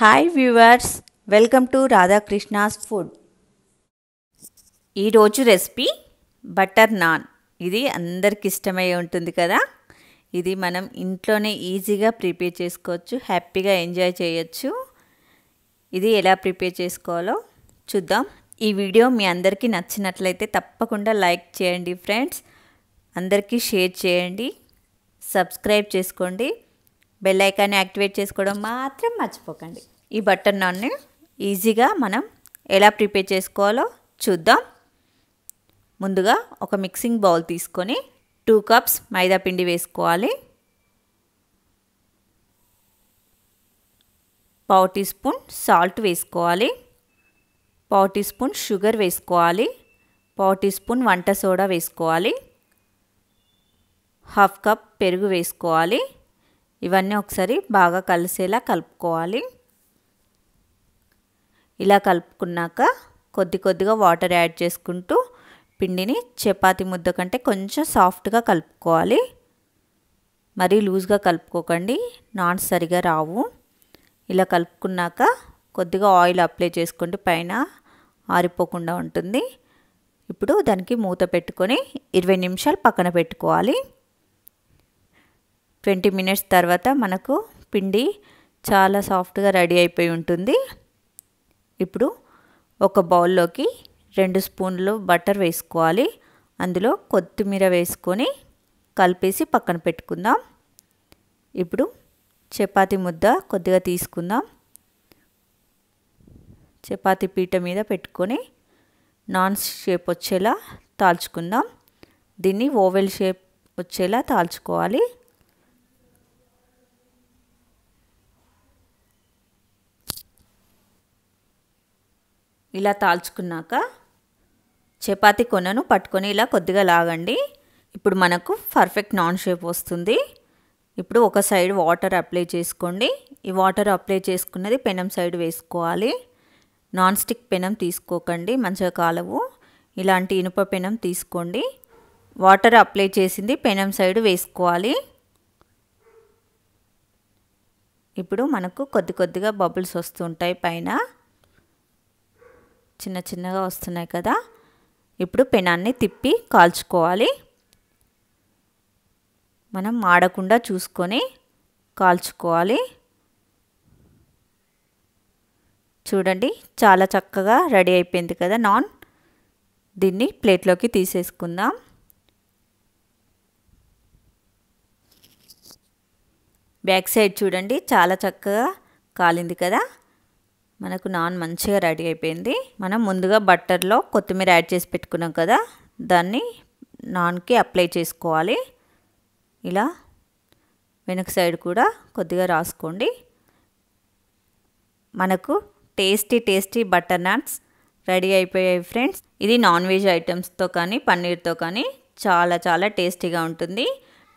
hi viewers welcome to Radhakrishna's food ఈరోజు recipe butter naan ఇది అందరికి ఇష్టమై ఉంటుంది కదా ఇది మనం ఇంట్లోనే ఈజీగా ప్రిపేర్ చేసుకోవచ్చు హ్యాపీగా ఎంజాయ్ చేయొచ్చు ఇది ఎలా ప్రిపేర్ చేసుకోవాలో చూద్దాం ఈ వీడియో మీ అందరికీ నచ్చినట్లయితే తప్పకుండా లైక్ చేయండి ఫ్రెండ్స్ అందరికీ షేర్ చేయండి సబ్స్క్రైబ్ చేసుకోండి బెల్ ఐకాన్ని యాక్టివేట్ చేసుకోవడం మాత్రం మర్చిపోకండి ఈ బట్టర్ నాన్ని ఈజీగా మనం ఎలా ప్రిపేర్ చేసుకోవాలో చూద్దాం ముందుగా ఒక మిక్సింగ్ బౌల్ తీసుకొని టూ కప్స్ మైదా పిండి వేసుకోవాలి పావు టీ స్పూన్ సాల్ట్ వేసుకోవాలి పావు టీ స్పూన్ షుగర్ వేసుకోవాలి పావు టీ స్పూన్ వంట సోడా వేసుకోవాలి హాఫ్ కప్ పెరుగు వేసుకోవాలి ఇవన్నీ ఒకసారి బాగా కలిసేలా కలుపుకోవాలి ఇలా కలుపుకున్నాక కొద్ది కొద్దిగా వాటర్ యాడ్ చేసుకుంటూ పిండిని చపాతి ముద్ద కంటే కొంచెం సాఫ్ట్గా కలుపుకోవాలి మరీ లూజ్గా కలుపుకోకండి నాన్స్ సరిగా రావు ఇలా కలుపుకున్నాక కొద్దిగా ఆయిల్ అప్లై చేసుకుంటూ పైన ఆరిపోకుండా ఉంటుంది ఇప్పుడు దానికి మూత పెట్టుకొని ఇరవై నిమిషాలు పక్కన పెట్టుకోవాలి ట్వంటీ మినిట్స్ తర్వాత మనకు పిండి చాలా సాఫ్ట్గా రెడీ అయిపోయి ఉంటుంది ఇప్పుడు ఒక బౌల్లోకి రెండు స్పూన్లు బటర్ వేసుకోవాలి అందులో కొత్తిమీర వేసుకొని కలిపేసి పక్కన పెట్టుకుందాం ఇప్పుడు చపాతి ముద్ద కొద్దిగా తీసుకుందాం చపాతి పీట మీద పెట్టుకొని నాన్ షేప్ వచ్చేలా తాల్చుకుందాం దీన్ని ఓవెల్ షేప్ వచ్చేలా తాల్చుకోవాలి ఇలా తాల్చుకున్నాక చపాతి కొనను పట్టుకొని ఇలా కొద్దిగా లాగండి ఇప్పుడు మనకు పర్ఫెక్ట్ నాన్ షేప్ వస్తుంది ఇప్పుడు ఒక సైడ్ వాటర్ అప్లై చేసుకోండి ఈ వాటర్ అప్లై చేసుకున్నది పెనం సైడ్ వేసుకోవాలి నాన్ స్టిక్ పెనం తీసుకోకండి మంచిగా కాలవు ఇలాంటి ఇనుప పెనం తీసుకోండి వాటర్ అప్లై చేసింది పెనం సైడ్ వేసుకోవాలి ఇప్పుడు మనకు కొద్ది కొద్దిగా బబుల్స్ వస్తుంటాయి పైన చిన్న చిన్నగా వస్తున్నాయి కదా ఇప్పుడు పెనాన్ని తిప్పి కాల్చుకోవాలి మనం మాడకుండా చూసుకొని కాల్చుకోవాలి చూడండి చాలా చక్కగా రెడీ అయిపోయింది కదా నాన్ దీన్ని ప్లేట్లోకి తీసేసుకుందాం బ్యాక్ సైడ్ చూడండి చాలా చక్కగా కాలింది కదా మనకు నాన్ మంచిగా రెడీ అయిపోయింది మనం ముందుగా బట్టర్లో కొత్తిమీర యాడ్ చేసి పెట్టుకున్నాం కదా దాన్ని నాన్కి అప్లై చేసుకోవాలి ఇలా వెనుక సైడ్ కూడా కొద్దిగా రాసుకోండి మనకు tasty tasty butter naans ready అయిపోయాయి ఫ్రెండ్స్ ఇది నాన్ వెజ్ ఐటమ్స్తో కానీ పన్నీర్తో కానీ చాలా చాలా టేస్టీగా ఉంటుంది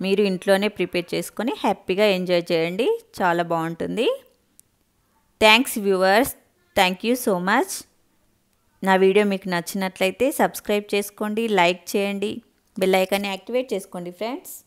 మీరు ఇంట్లోనే ప్రిపేర్ చేసుకొని హ్యాపీగా ఎంజాయ్ చేయండి చాలా బాగుంటుంది thanks viewers thank you so much నా వీడియో మీకు నచ్చినట్లయితే సబ్స్క్రైబ్ చేసుకోండి లైక్ చేయండి బెల్లైకాన్ని యాక్టివేట్ చేసుకోండి ఫ్రెండ్స్